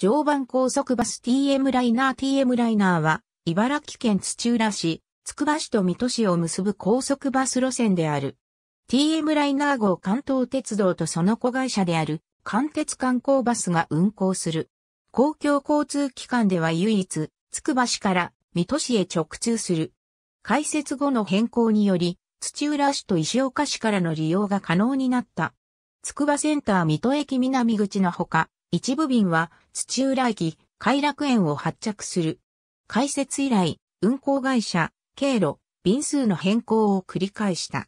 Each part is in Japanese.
常磐高速バス TM ライナー TM ライナーは、茨城県土浦市、つくば市と水戸市を結ぶ高速バス路線である。TM ライナー号関東鉄道とその子会社である、関鉄観光バスが運行する。公共交通機関では唯一、つくば市から水戸市へ直通する。開設後の変更により、土浦市と石岡市からの利用が可能になった。つくばセンター水戸駅南口のほか、一部便は土浦駅、偕楽園を発着する。開設以来、運行会社、経路、便数の変更を繰り返した。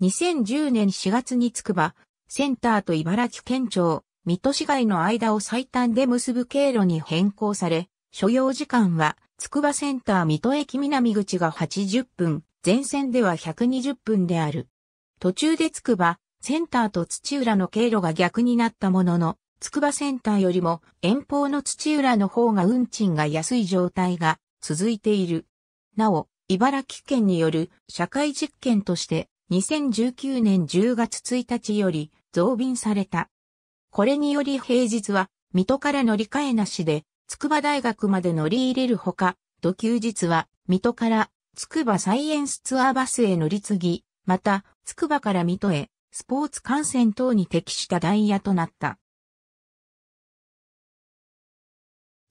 2010年4月につくば、センターと茨城県庁、水戸市街の間を最短で結ぶ経路に変更され、所要時間は、つくばセンター水戸駅南口が80分、全線では120分である。途中でつくば、センターと土浦の経路が逆になったものの、筑波センターよりも遠方の土浦の方が運賃が安い状態が続いている。なお、茨城県による社会実験として2019年10月1日より増便された。これにより平日は水戸から乗り換えなしで筑波大学まで乗り入れるほか、土休日は水戸から筑波サイエンスツアーバスへ乗り継ぎ、また筑波から水戸へスポーツ観戦等に適したダイヤとなった。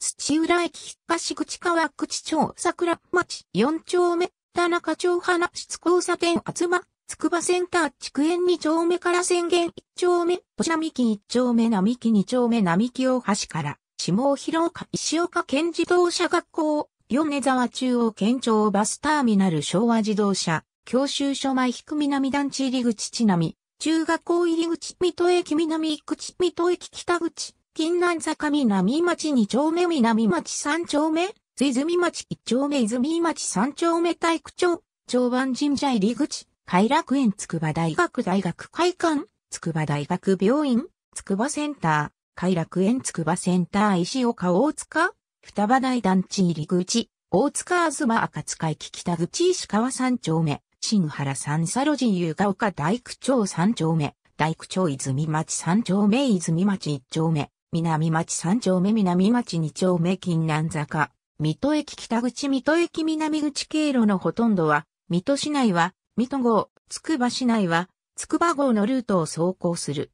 土浦駅東口川口町桜町4丁目田中町花室交差点厚ま、筑波センター地園2丁目から宣言1丁目、都市並木一1丁目並木2丁目並木大橋から、下広岡石岡県自動車学校、米沢中央県庁バスターミナル昭和自動車、教習所前低南団地入口地並、中学校入口水戸駅南口水戸駅北口近南坂南町2丁目南町3丁目、泉町1丁目泉町3丁目体育町、長湾神社入り口、偕楽園筑波大学大学会館、筑波大学病院、筑波センター、偕楽園筑波センター石岡大塚、双葉大団地入り口、大塚あずま赤塚駅北口石川3丁目、新原三佐路寺うが丘大区町3丁目、大工町泉町三丁目泉町一丁目、南町三丁目南町二丁目近南坂、水戸駅北口水戸駅南口経路のほとんどは、水戸市内は、水戸号、つくば市内は、つくば号のルートを走行する。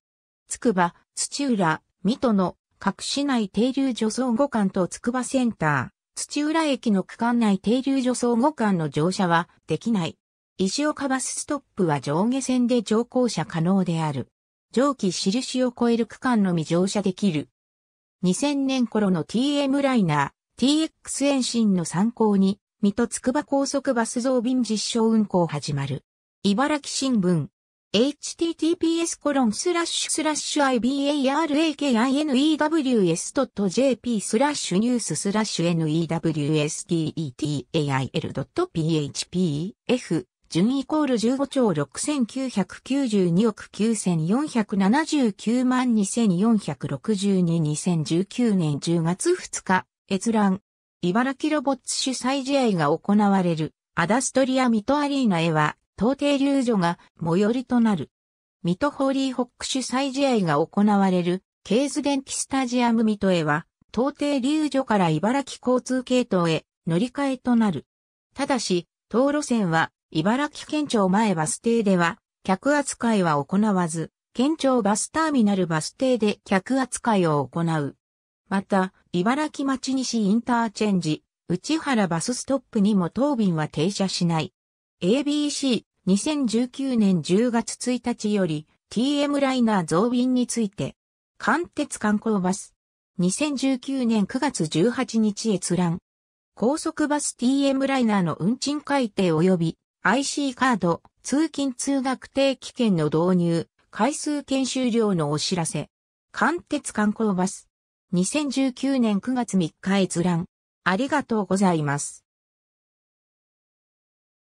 つくば、土浦、水戸の各市内停留除草互間とつくばセンター、土浦駅の区間内停留除草互間の乗車はできない。石岡バスストップは上下線で乗降車可能である。上記印を超える区間のみ乗車できる。2000年頃の TM ライナー、TX 延伸の参考に、水戸筑波高速バス増便実証運行始まる。茨城新聞。https コロンスラッシュスラッシュ ibarakInews.jp スラッシュニューススラッシュ newsteatil.php f 順イコール15兆6992億9479万2462 2019年10月2日、閲覧。茨城ロボッツ主催試合が行われる、アダストリアミトアリーナへは、東帝流女が最寄りとなる。ミトホーリーホック主催試合が行われる、ケーズ電気スタジアムミトへは、東帝流女から茨城交通系統へ乗り換えとなる。ただし、道路線は茨城県庁前バス停では、客扱いは行わず、県庁バスターミナルバス停で客扱いを行う。また、茨城町西インターチェンジ、内原バスストップにも当便は停車しない。ABC、2019年10月1日より TM ライナー増便について、関鉄観光バス、2019年9月18日閲覧、高速バス TM ライナーの運賃改定及び IC カード、通勤通学定期券の導入、回数券終了のお知らせ。関鉄観光バス。2019年9月3日閲覧。ありがとうございます。